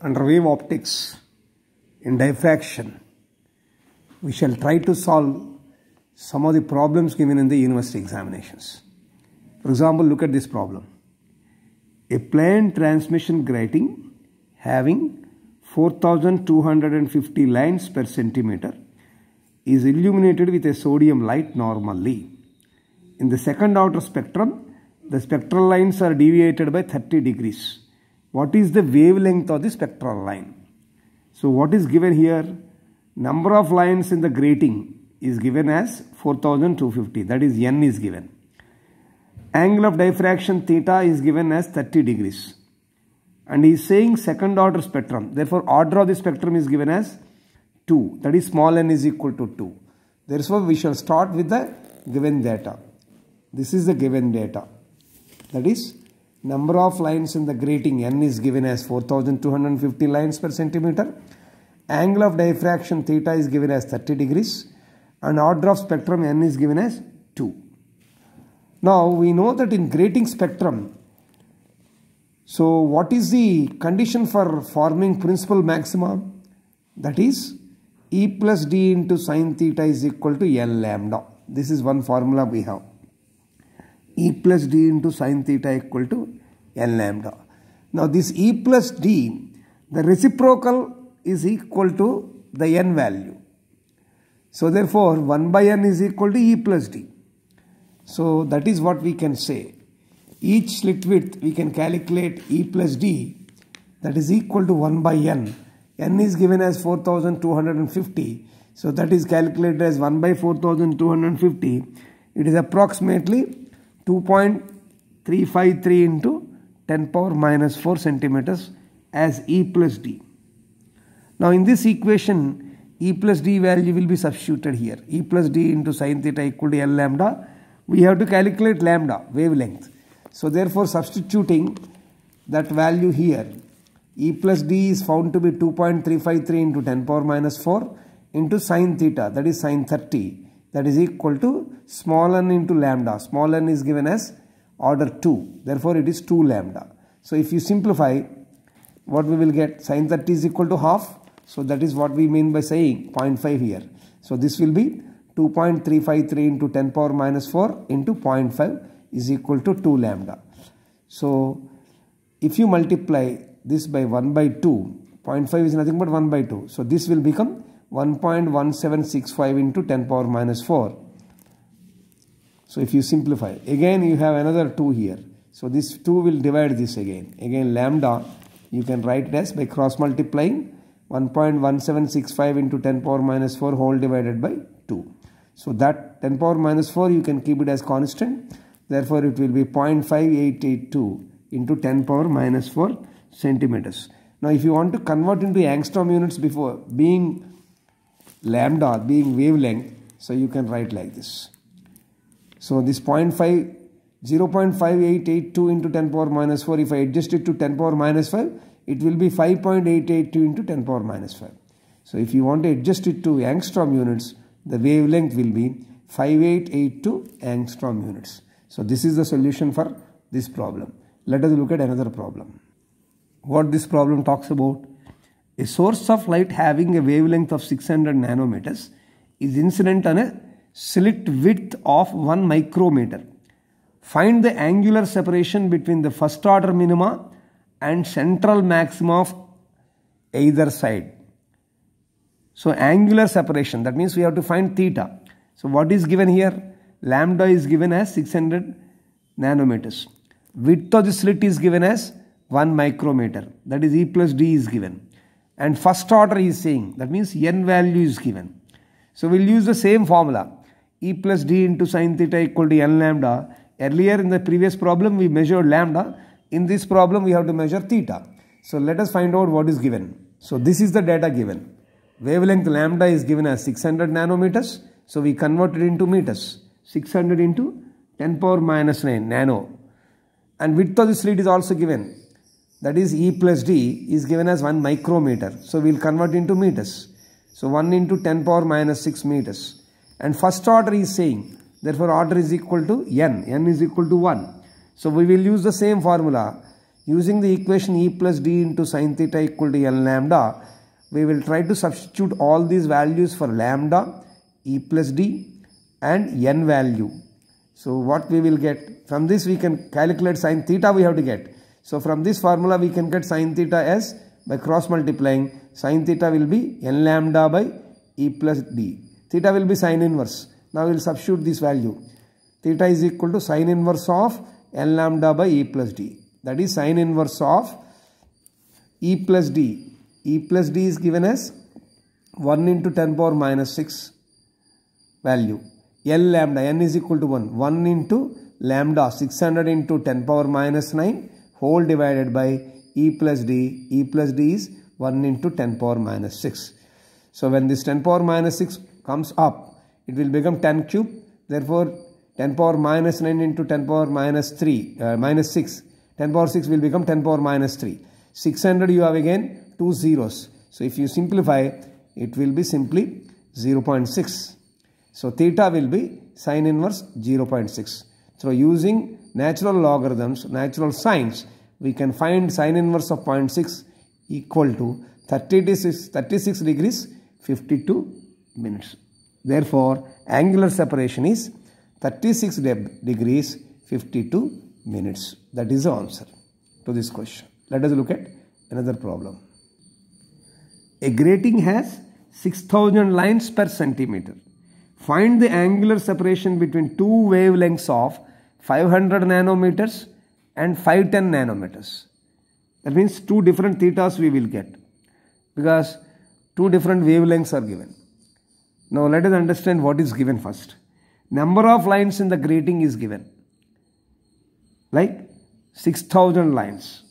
under wave optics in diffraction, we shall try to solve some of the problems given in the university examinations. For example, look at this problem. A plane transmission grating having 4250 lines per centimeter is illuminated with a sodium light normally. In the second outer spectrum, the spectral lines are deviated by 30 degrees what is the wavelength of the spectral line. So what is given here? Number of lines in the grating is given as 4250 that is n is given. Angle of diffraction theta is given as 30 degrees and he is saying second order spectrum therefore order of the spectrum is given as 2 that is small n is equal to 2. Therefore we shall start with the given data. This is the given data that is Number of lines in the grating N is given as 4250 lines per centimeter. Angle of diffraction theta is given as 30 degrees. And order of spectrum N is given as 2. Now we know that in grating spectrum, so what is the condition for forming principal maximum? That is E plus D into sine theta is equal to L lambda. This is one formula we have e plus d into sine theta equal to n lambda. Now this e plus d, the reciprocal is equal to the n value. So therefore 1 by n is equal to e plus d. So that is what we can say. Each slit width we can calculate e plus d that is equal to 1 by n. n is given as 4250. So that is calculated as 1 by 4250. It is approximately 2.353 into 10 power minus 4 centimeters as E plus D. Now in this equation E plus D value will be substituted here. E plus D into sine theta equal to L lambda. We have to calculate lambda wavelength. So therefore substituting that value here E plus D is found to be 2.353 into 10 power minus 4 into sine theta that is sine 30 that is equal to small n into lambda small n is given as order 2 therefore it is 2 lambda so if you simplify what we will get sin 30 is equal to half so that is what we mean by saying 0.5 here so this will be 2.353 into 10 power minus 4 into 0.5 is equal to 2 lambda. So if you multiply this by 1 by 2, 0.5 is nothing but 1 by 2. So this will become 1.1765 into 10 power minus 4. So if you simplify, again you have another 2 here. So this 2 will divide this again. Again lambda, you can write it as by cross multiplying 1.1765 into 10 power minus 4 whole divided by 2. So that 10 power minus 4 you can keep it as constant. Therefore it will be 0.5882 into 10 power minus 4 centimeters. Now if you want to convert into angstrom units before being lambda being wavelength, so you can write like this. So this 0.5, 0.5882 into 10 power minus 4, if I adjust it to 10 power minus 5, it will be 5.882 into 10 power minus 5. So if you want to adjust it to angstrom units, the wavelength will be 5882 angstrom units. So this is the solution for this problem. Let us look at another problem. What this problem talks about? A source of light having a wavelength of 600 nanometers is incident on a slit width of 1 micrometer. Find the angular separation between the first order minima and central maxima of either side. So angular separation that means we have to find theta. So what is given here? Lambda is given as 600 nanometers. Width of the slit is given as 1 micrometer that is E plus D is given and first order is saying. That means n value is given. So we'll use the same formula. E plus d into sine theta equal to n lambda. Earlier in the previous problem we measured lambda. In this problem we have to measure theta. So let us find out what is given. So this is the data given. Wavelength lambda is given as 600 nanometers. So we convert it into meters. 600 into 10 power minus 9 nano. And width of the slit is also given that is E plus D is given as 1 micrometer. So we'll convert into meters. So 1 into 10 power minus 6 meters. And first order is saying, therefore order is equal to N. N is equal to 1. So we will use the same formula. Using the equation E plus D into sine theta equal to L lambda, we will try to substitute all these values for lambda, E plus D and N value. So what we will get, from this we can calculate sine theta we have to get. So from this formula we can get sin theta as by cross multiplying sin theta will be n lambda by e plus d. Theta will be sin inverse. Now we will substitute this value. Theta is equal to sin inverse of n lambda by e plus d. That is sin inverse of e plus d. e plus d is given as 1 into 10 power minus 6 value. L lambda, n is equal to 1. 1 into lambda 600 into 10 power minus 9 whole divided by e plus d. e plus d is 1 into 10 power minus 6. So when this 10 power minus 6 comes up, it will become 10 cube. Therefore, 10 power minus 9 into 10 power minus 3, uh, minus 6. 10 power 6 will become 10 power minus 3. 600 you have again 2 zeros. So if you simplify, it will be simply 0 0.6. So theta will be sine inverse 0 0.6. So using natural logarithms, natural signs, we can find sine inverse of 0.6 equal to 36, 36 degrees 52 minutes. Therefore, angular separation is 36 degrees 52 minutes. That is the answer to this question. Let us look at another problem. A grating has 6000 lines per centimeter. Find the angular separation between two wavelengths of 500 nanometers and 510 nanometers. That means two different thetas we will get because two different wavelengths are given. Now let us understand what is given first. Number of lines in the grating is given like 6000 lines.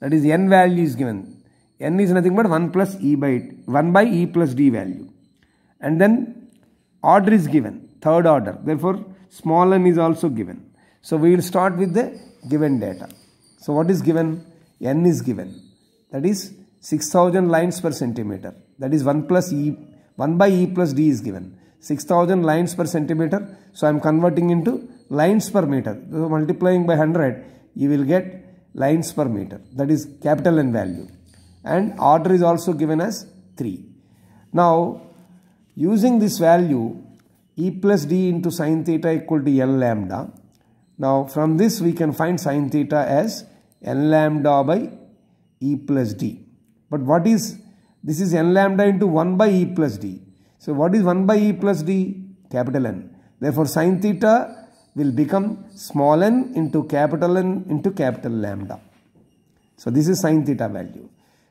That is n value is given. n is nothing but 1 plus e by 1 by e plus d value. And then order is given, third order. Therefore, small n is also given. So we will start with the given data. So what is given? N is given. That is 6000 lines per centimeter. That is 1 plus E, 1 by E plus D is given. 6000 lines per centimeter. So I am converting into lines per meter. So multiplying by 100, you will get lines per meter. That is capital N value. And order is also given as 3. Now, using this value, E plus D into sine theta equal to L lambda, now from this we can find sine theta as n lambda by e plus d. But what is, this is n lambda into 1 by e plus d. So what is 1 by e plus d? Capital N. Therefore sine theta will become small n into capital N into capital lambda. So this is sine theta value.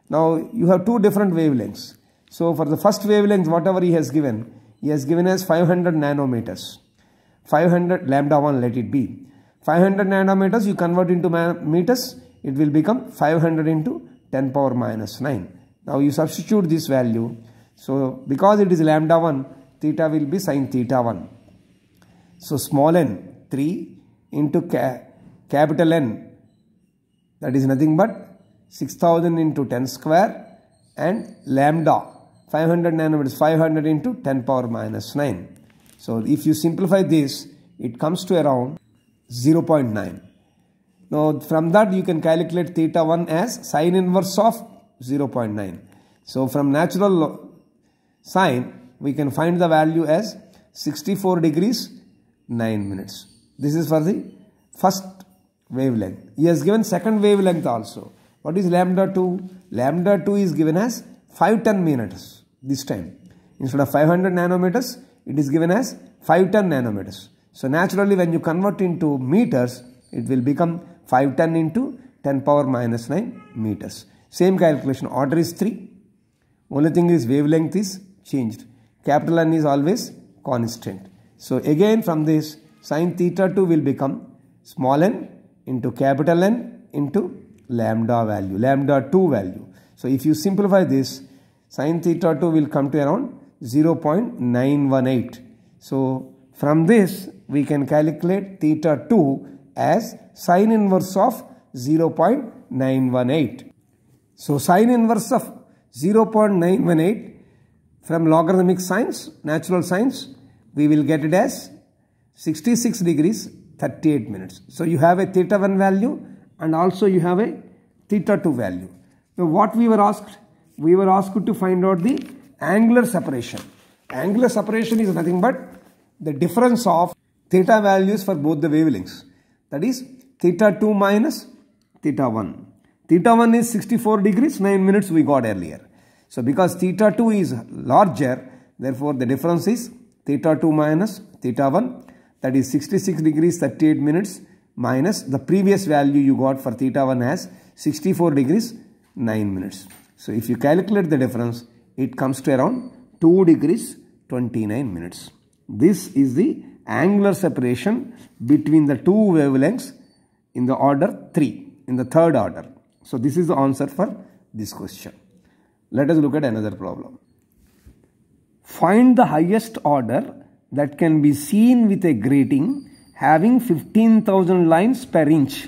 Now you have two different wavelengths. So for the first wavelength whatever he has given, he has given us 500 nanometers. 500 lambda 1 let it be. 500 nanometers you convert into meters it will become 500 into 10 power minus 9. Now you substitute this value. So because it is lambda 1 theta will be sine theta 1. So small n 3 into ca capital N that is nothing but 6000 into 10 square and lambda 500 nanometers 500 into 10 power minus 9 so if you simplify this, it comes to around 0.9. Now from that you can calculate theta 1 as sine inverse of 0.9. So from natural sine, we can find the value as 64 degrees 9 minutes. This is for the first wavelength. He has given second wavelength also. What is lambda 2? Lambda 2 is given as 510 meters this time. Instead of 500 nanometers, it is given as 510 nanometers. So naturally when you convert into meters, it will become 510 into 10 power minus 9 meters. Same calculation, order is 3. Only thing is wavelength is changed. Capital N is always constant. So again from this sine theta 2 will become small n into capital N into lambda value, lambda 2 value. So if you simplify this, sine theta 2 will come to around 0.918. So from this we can calculate theta 2 as sine inverse of 0.918. So sine inverse of 0.918 from logarithmic science, natural science, we will get it as 66 degrees 38 minutes. So you have a theta 1 value and also you have a theta 2 value. Now what we were asked? We were asked to find out the angular separation. Angular separation is nothing but the difference of theta values for both the wavelengths. That is theta 2 minus theta 1. Theta 1 is 64 degrees, 9 minutes we got earlier. So because theta 2 is larger, therefore the difference is theta 2 minus theta 1 that is 66 degrees 38 minutes minus the previous value you got for theta 1 as 64 degrees 9 minutes. So if you calculate the difference, it comes to around 2 degrees 29 minutes. This is the angular separation between the two wavelengths in the order 3, in the third order. So this is the answer for this question. Let us look at another problem. Find the highest order that can be seen with a grating having 15,000 lines per inch.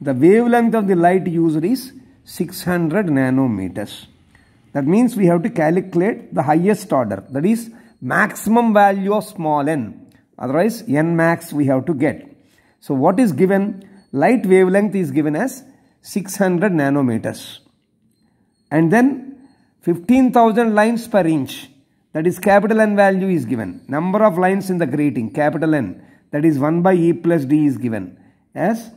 The wavelength of the light used is 600 nanometers. That means we have to calculate the highest order, that is maximum value of small n. Otherwise, n max we have to get. So what is given? Light wavelength is given as 600 nanometers. And then 15,000 lines per inch. That is capital N value is given. Number of lines in the grating, capital N. That is 1 by E plus D is given as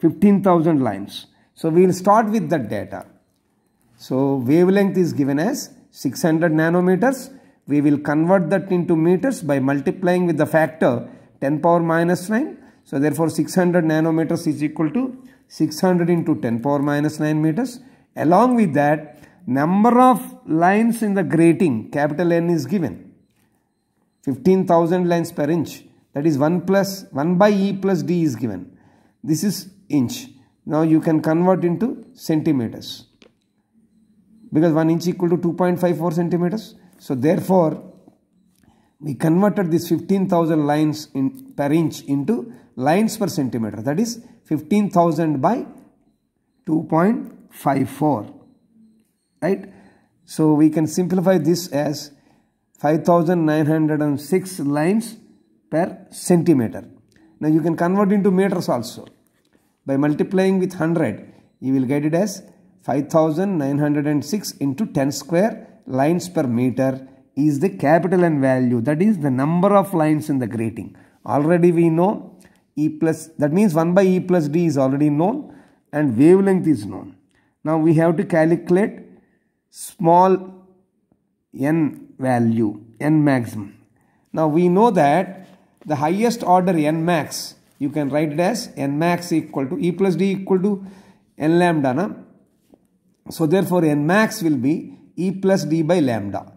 15,000 lines. So we will start with that data. So wavelength is given as 600 nanometers. We will convert that into meters by multiplying with the factor 10 power minus 9. So therefore 600 nanometers is equal to 600 into 10 power minus 9 meters. Along with that, number of lines in the grating, capital N is given. 15,000 lines per inch. That is 1 plus, 1 by E plus D is given. This is inch. Now you can convert into centimeters because 1 inch equal to 2.54 centimeters. So therefore, we converted this 15,000 lines in, per inch into lines per centimeter. That is 15,000 by 2.54. Right? So we can simplify this as 5906 lines per centimeter. Now you can convert into meters also. By multiplying with 100, you will get it as 5906 into 10 square lines per meter is the capital N value that is the number of lines in the grating. Already we know E plus that means 1 by E plus D is already known and wavelength is known. Now we have to calculate small n value n maximum. Now we know that the highest order n max you can write it as n max equal to E plus D equal to n lambda. Na? So therefore n max will be E plus D by lambda.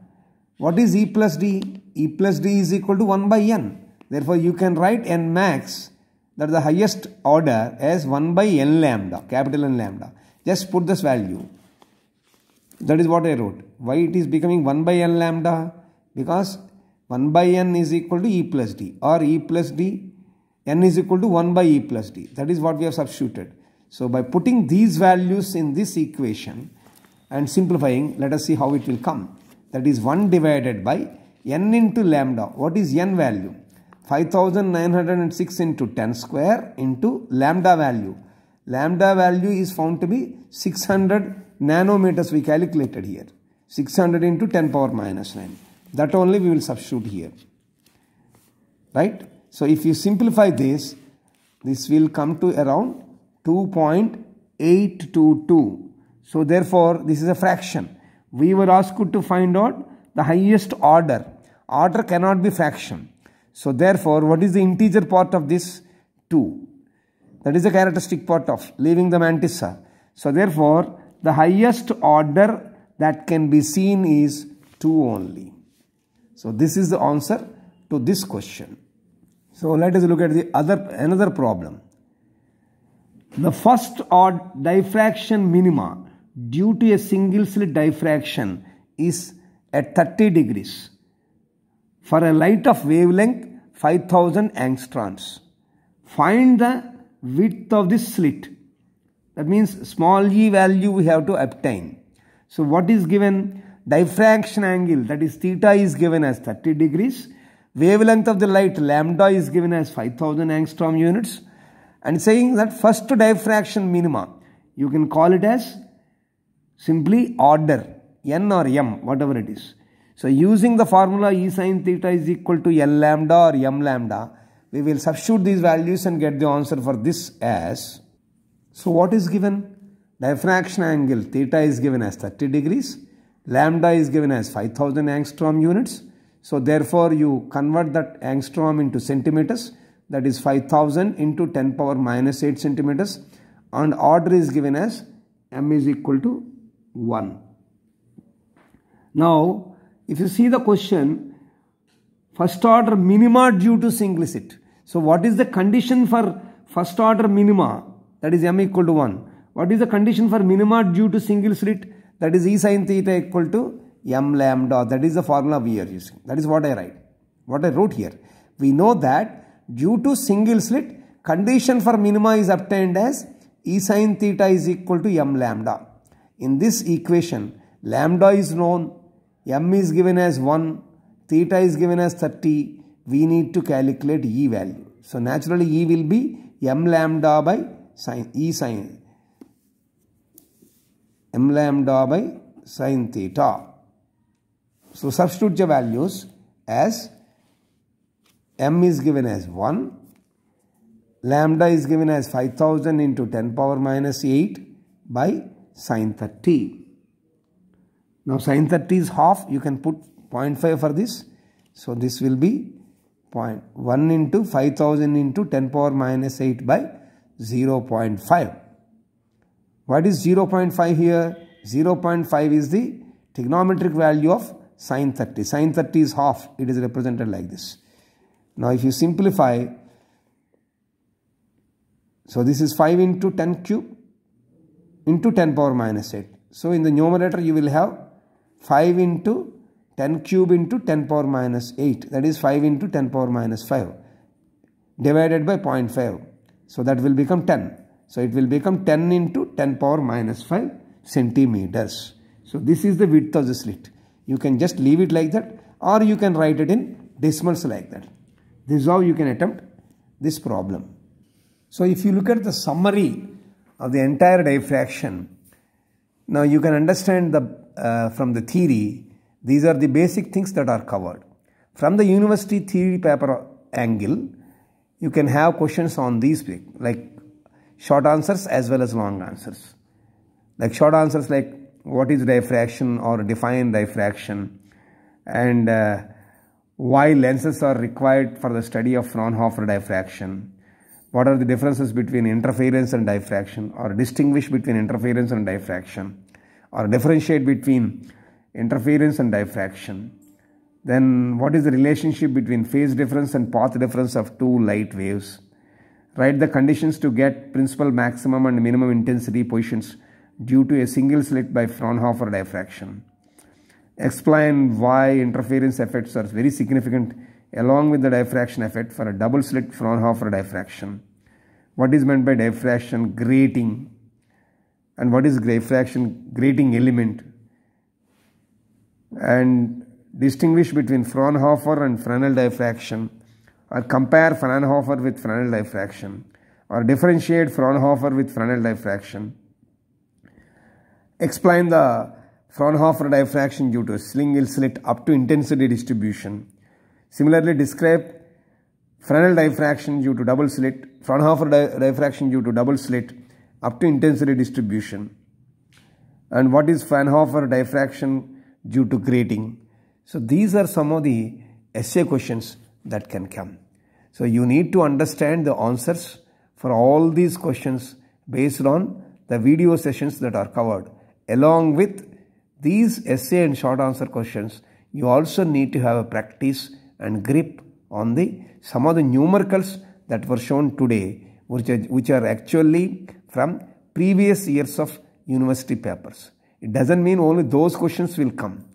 What is E plus D? E plus D is equal to 1 by n. Therefore you can write n max that the highest order as 1 by n lambda, capital N lambda. Just put this value. That is what I wrote. Why it is becoming 1 by n lambda? Because 1 by n is equal to E plus D or E plus D n is equal to 1 by E plus D. That is what we have substituted. So by putting these values in this equation and simplifying, let us see how it will come. That is 1 divided by n into lambda. What is n value? 5906 into 10 square into lambda value. Lambda value is found to be 600 nanometers we calculated here. 600 into 10 power minus 9. That only we will substitute here. Right? So if you simplify this, this will come to around 2.822. So therefore, this is a fraction. We were asked to find out the highest order. Order cannot be fraction. So therefore, what is the integer part of this? 2. That is the characteristic part of leaving the mantissa. So therefore, the highest order that can be seen is 2 only. So this is the answer to this question. So let us look at the other another problem. The first odd diffraction minima due to a single slit diffraction is at 30 degrees for a light of wavelength 5000 angstroms. Find the width of this slit. That means small e value we have to obtain. So what is given? Diffraction angle that is theta is given as 30 degrees. Wavelength of the light lambda is given as 5000 angstrom units and saying that first diffraction minima you can call it as simply order n or m whatever it is so using the formula e sin theta is equal to l lambda or m lambda we will substitute these values and get the answer for this as so what is given diffraction angle theta is given as 30 degrees lambda is given as 5000 angstrom units so therefore you convert that angstrom into centimeters that is 5000 into 10 power minus 8 centimeters and order is given as m is equal to 1. Now, if you see the question, first order minima due to single slit. So, what is the condition for first order minima? That is m equal to 1. What is the condition for minima due to single slit? That is E sine theta equal to m lambda. That is the formula we are using. That is what I write. What I wrote here. We know that Due to single slit, condition for minima is obtained as E sin theta is equal to m lambda. In this equation, lambda is known, m is given as 1, theta is given as 30. We need to calculate E value. So naturally E will be m lambda by sin, E sin m lambda by sin theta. So substitute the values as m is given as 1 lambda is given as 5000 into 10 power minus 8 by sine 30. Now sine 30 is half, you can put 0.5 for this. So this will be 0.1 into 5000 into 10 power minus 8 by 0 0.5. What is 0 0.5 here? 0 0.5 is the trigonometric value of sine 30. Sine 30 is half, it is represented like this. Now if you simplify, so this is 5 into 10 cube into 10 power minus 8. So in the numerator you will have 5 into 10 cube into 10 power minus 8 that is 5 into 10 power minus 5 divided by 0.5. So that will become 10. So it will become 10 into 10 power minus 5 centimeters. So this is the width of the slit. You can just leave it like that or you can write it in decimals like that. This is how you can attempt this problem. So if you look at the summary of the entire diffraction, now you can understand the, uh, from the theory, these are the basic things that are covered. From the university theory paper angle, you can have questions on these like short answers as well as long answers. Like short answers like what is diffraction or define diffraction and uh, why lenses are required for the study of Fraunhofer diffraction, what are the differences between interference and diffraction or distinguish between interference and diffraction or differentiate between interference and diffraction. Then what is the relationship between phase difference and path difference of two light waves? Write the conditions to get principal maximum and minimum intensity positions due to a single slit by Fraunhofer diffraction explain why interference effects are very significant along with the diffraction effect for a double slit Fraunhofer diffraction. What is meant by diffraction grating and what is diffraction grating element and distinguish between Fraunhofer and Fresnel diffraction or compare Fraunhofer with Fresnel diffraction or differentiate Fraunhofer with Fresnel diffraction. Explain the Fraunhofer diffraction due to sling slit up to intensity distribution. Similarly, describe Fresnel diffraction due to double slit, Fraunhofer diffraction due to double slit up to intensity distribution. And what is Fraunhofer diffraction due to grating? So these are some of the essay questions that can come. So you need to understand the answers for all these questions based on the video sessions that are covered along with these essay and short answer questions, you also need to have a practice and grip on the some of the numericals that were shown today, which are, which are actually from previous years of university papers. It doesn't mean only those questions will come.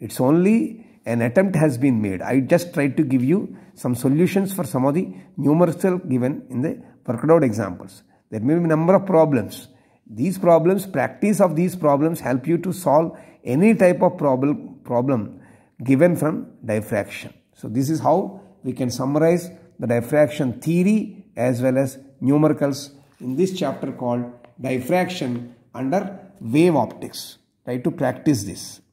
It's only an attempt has been made. I just tried to give you some solutions for some of the numerical given in the worked out examples. There may be number of problems these problems, practice of these problems help you to solve any type of problem, problem given from diffraction. So this is how we can summarize the diffraction theory as well as numericals in this chapter called diffraction under wave optics. Try to practice this.